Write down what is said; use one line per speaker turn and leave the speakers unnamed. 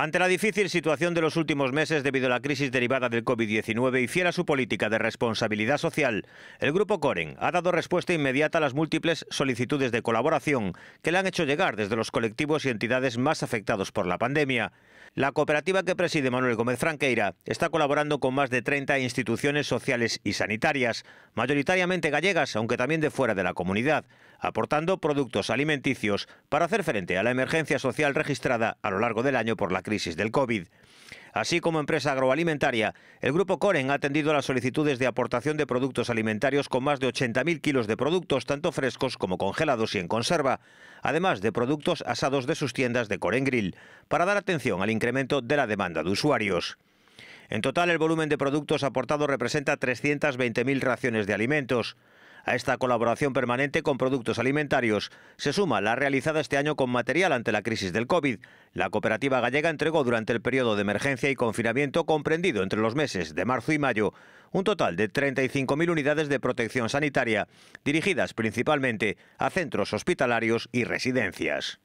Ante la difícil situación de los últimos meses debido a la crisis derivada del COVID-19 y fiel a su política de responsabilidad social, el Grupo Coren ha dado respuesta inmediata a las múltiples solicitudes de colaboración que le han hecho llegar desde los colectivos y entidades más afectados por la pandemia. La cooperativa que preside Manuel Gómez Franqueira está colaborando con más de 30 instituciones sociales y sanitarias, mayoritariamente gallegas, aunque también de fuera de la comunidad, aportando productos alimenticios para hacer frente a la emergencia social registrada a lo largo del año por la crisis del COVID. Así como empresa agroalimentaria, el Grupo Coren ha atendido a las solicitudes de aportación de productos alimentarios con más de 80.000 kilos de productos, tanto frescos como congelados y en conserva, además de productos asados de sus tiendas de Coren Grill, para dar atención al incremento de la demanda de usuarios. En total, el volumen de productos aportados representa 320.000 raciones de alimentos. A esta colaboración permanente con productos alimentarios se suma la realizada este año con material ante la crisis del COVID. La cooperativa gallega entregó durante el periodo de emergencia y confinamiento comprendido entre los meses de marzo y mayo un total de 35.000 unidades de protección sanitaria, dirigidas principalmente a centros hospitalarios y residencias.